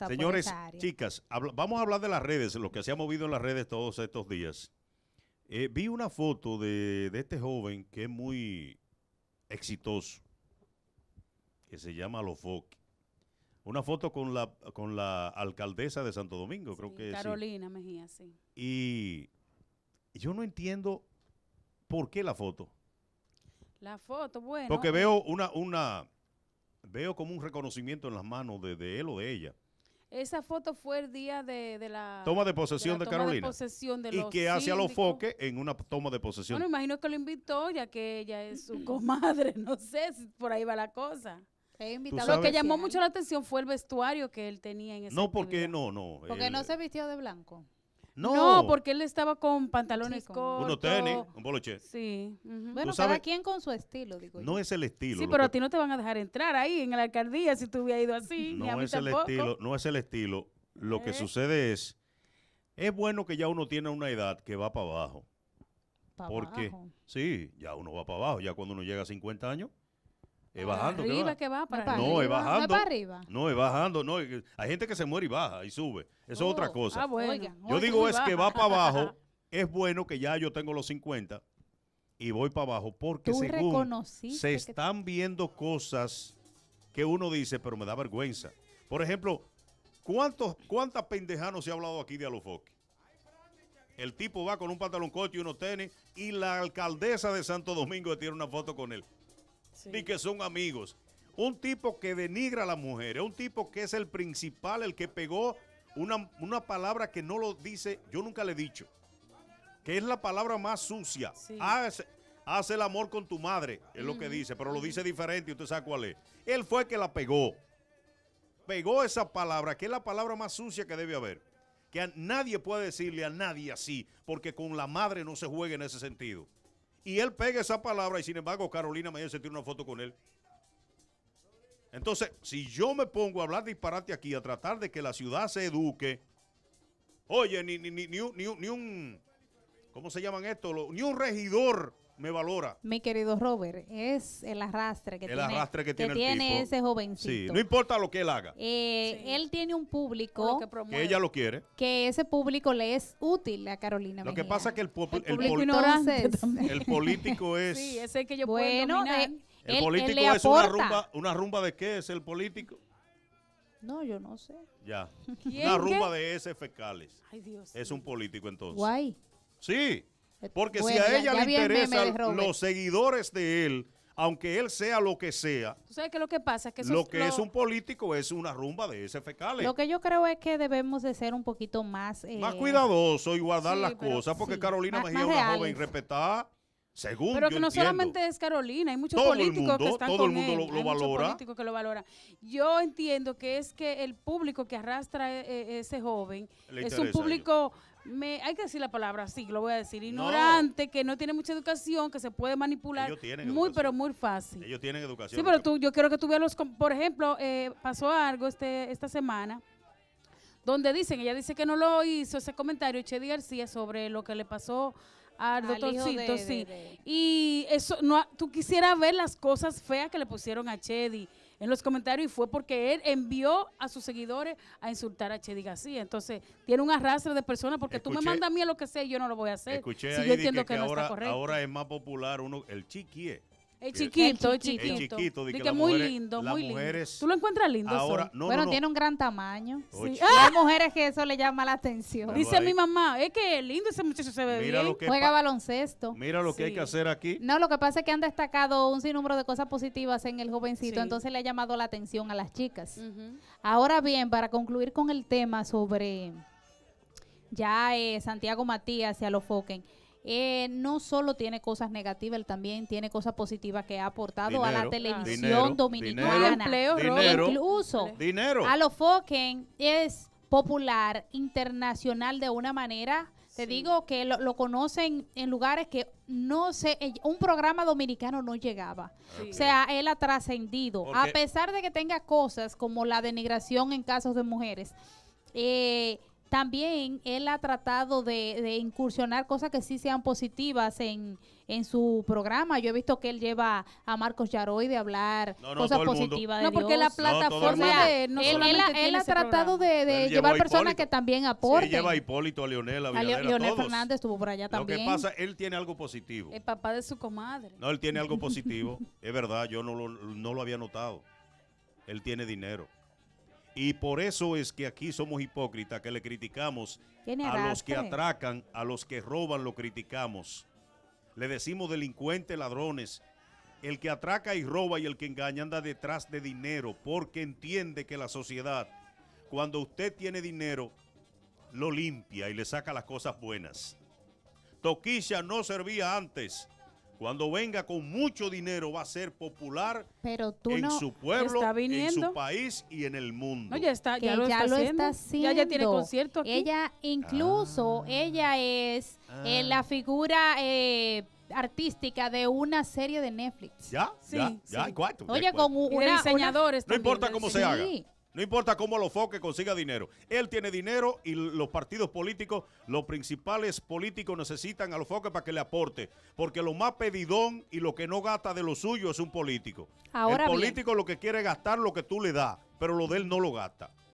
Pues, Señores, chicas, vamos a hablar de las redes, lo que se ha movido en las redes todos estos días. Eh, vi una foto de, este joven que es muy exitoso, que se llama Lofoque. Una foto con la, alcaldesa de Santo Domingo, creo que Carolina Mejía, sí. Y yo no entiendo por qué la foto. La foto, bueno. Porque eh, veo una, una, veo como un reconocimiento en las manos de él o de ella esa foto fue el día de, la toma de posesión de, Carolina. Posesión y que hace a los foques en una toma de posesión. Bueno, imagino que lo invitó, ya que ella es su comadre, no sé, si por ahí va la cosa. Lo que llamó mucho la atención fue el vestuario que él tenía en ese No, porque no, no. Porque no se vistió de blanco. No. porque él estaba con pantalones con cortos. Uno tenis, un poloche. Sí. Bueno, cada quien con su estilo, digo No es el estilo. Sí, pero a ti no te van a dejar entrar ahí en la alcaldía si tú hubieras ido así. No es el estilo, no es el estilo. Lo que eh. sucede es, es bueno que ya uno tiene una edad que va para abajo. ¿Para porque, abajo? sí, ya uno va para abajo. Ya cuando uno llega a 50 años, es bajando. no, es bajando. No, es bajando. hay gente que se muere y baja y sube. Eso es otra oh, cosa. Ah, yo digo es que va para abajo. es bueno que ya yo tengo los 50 y voy para abajo porque se están viendo cosas que uno dice, pero me da vergüenza. Por ejemplo, ¿cuántos, ¿cuántas pendejanos se ha hablado aquí de Alofoque? El tipo va con un pantalón corto y unos tenis y la alcaldesa de Santo Domingo tiene una foto con él ni que son amigos. Un tipo que denigra a mujer, mujeres, un tipo que es el principal, el que pegó una, palabra que no lo dice, yo nunca le he dicho, que es la palabra más sucia. hace Haz, el amor con tu madre, es lo que dice, pero lo dice diferente usted sabe cuál es. Él fue el que la pegó. Pegó esa palabra, que es la palabra más sucia que debe haber que nadie puede decirle a nadie así, porque con la madre no se juega en ese sentido y él pega esa palabra y sin embargo Carolina Mayer se tiene una foto con él. Entonces, si yo me pongo a hablar disparate aquí, a tratar de que la ciudad se eduque, oye, ni, ni, ni, ni, un, ni un, ¿cómo se llaman esto? Ni un regidor me valora. Mi querido Robert, es el arrastre que tiene, que ese jovencito. Sí, no importa lo que él haga. Eh, él tiene un público que, ella lo quiere. Que ese público le es útil a Carolina. Lo que pasa es que el, político es. Sí, ese que yo bueno, puedo eh, el político es una rumba, una rumba de qué es el político. No, yo no sé. Ya. Una rumba de ese fecales. Ay, Dios. Es un político entonces. Guay. Sí. Porque si a ella le interesan los seguidores de él, aunque él sea lo que sea. lo que pasa? Es que lo que es un político es una rumba de ese fecal. Lo que yo creo es que debemos de ser un poquito más... Eh... Más cuidadoso y guardar las cosas, porque Carolina Mejía es una joven respetada. Según Pero que no solamente es Carolina, hay muchos políticos que están lo, valora. Yo entiendo que es que el público que arrastra a eh, eh, ese joven es un público me, hay que decir la palabra, sí, lo voy a decir, ignorante, que no tiene mucha educación, que se puede manipular muy, pero muy fácil. Ellos tienen educación. Sí, pero tú, yo quiero que tú veas los, por ejemplo, eh, pasó algo este, esta semana, donde dicen, ella dice que no lo hizo ese comentario, Chedi García, sobre lo que le pasó al, doctorcito, sí. Y eso, no, tú quisieras ver las cosas feas que le pusieron a Chedi en los comentarios y fue porque él envió a sus seguidores a insultar a Chedi García. Entonces, tiene un arrastre de personas porque tú me mandas a mí lo que sé y yo no lo voy a hacer. Escuché yo entiendo que, no ahora, está correcto. ahora es más popular uno, el chiqui es chiquito, es chiquito. Es que, muy lindo, muy lindo. Tú lo encuentras lindo. Ahora, bueno, tiene un gran tamaño. Sí. Ah. mujeres que eso le llama la atención. Dice mi mamá, es que es lindo ese muchacho se ve bien. Juega baloncesto. Mira lo que hay que hacer aquí. No, lo que pasa es que han destacado un sinnúmero de cosas positivas en el jovencito, entonces le ha llamado la atención a las chicas. Ahora bien, para concluir con el tema sobre ya eh, Santiago Matías y lo Foquen eh, no solo tiene cosas negativas, él también tiene cosas positivas que ha aportado a la televisión dominicana. Dinero, empleo, incluso a los Foken es popular, internacional de una manera. Te digo que lo, conocen en lugares que no sé, eh, un programa dominicano no llegaba. O sea, él ha trascendido. A pesar de que tenga cosas como la denigración en casos de mujeres, eh, también él ha tratado de, incursionar cosas que sí sean positivas en, en su programa. Yo he visto que él lleva a Marcos Yaroy de hablar cosas positivas. De no, porque la plataforma de él, ha tratado de, llevar personas que también aporten. Sí, lleva a Hipólito, a Leonel, a, Leonel Fernández estuvo por allá también. Lo que pasa, él tiene algo positivo. El papá de su comadre. No, él tiene algo positivo. es verdad, yo no lo, no lo había notado. Él tiene dinero. Y por eso es que aquí somos hipócritas, que le criticamos a los que atracan, a los que roban, lo criticamos. Le decimos delincuentes, ladrones. El que atraca y roba y el que engaña anda detrás de dinero porque entiende que la sociedad, cuando usted tiene dinero, lo limpia y le saca las cosas buenas. Toquilla no servía antes cuando venga con mucho dinero va a ser popular en su pueblo, en su país y en el mundo. ya está, ya, lo, está, haciendo. Ya, tiene concierto aquí. Ella, incluso, ah. ella es eh, ah. la figura... Eh, artística de una serie de Netflix. Ya, sí, ya, hay ya, Oye, con un diseñador. no importa cómo ¿eh? se haga. No importa cómo lo foque, consiga dinero. Él tiene dinero y los partidos políticos, los principales políticos necesitan a los foques para que le aporte. Porque lo más pedidón y lo que no gasta de lo suyo es un político. el político lo que quiere gastar lo que tú le das, pero lo de él no lo gasta.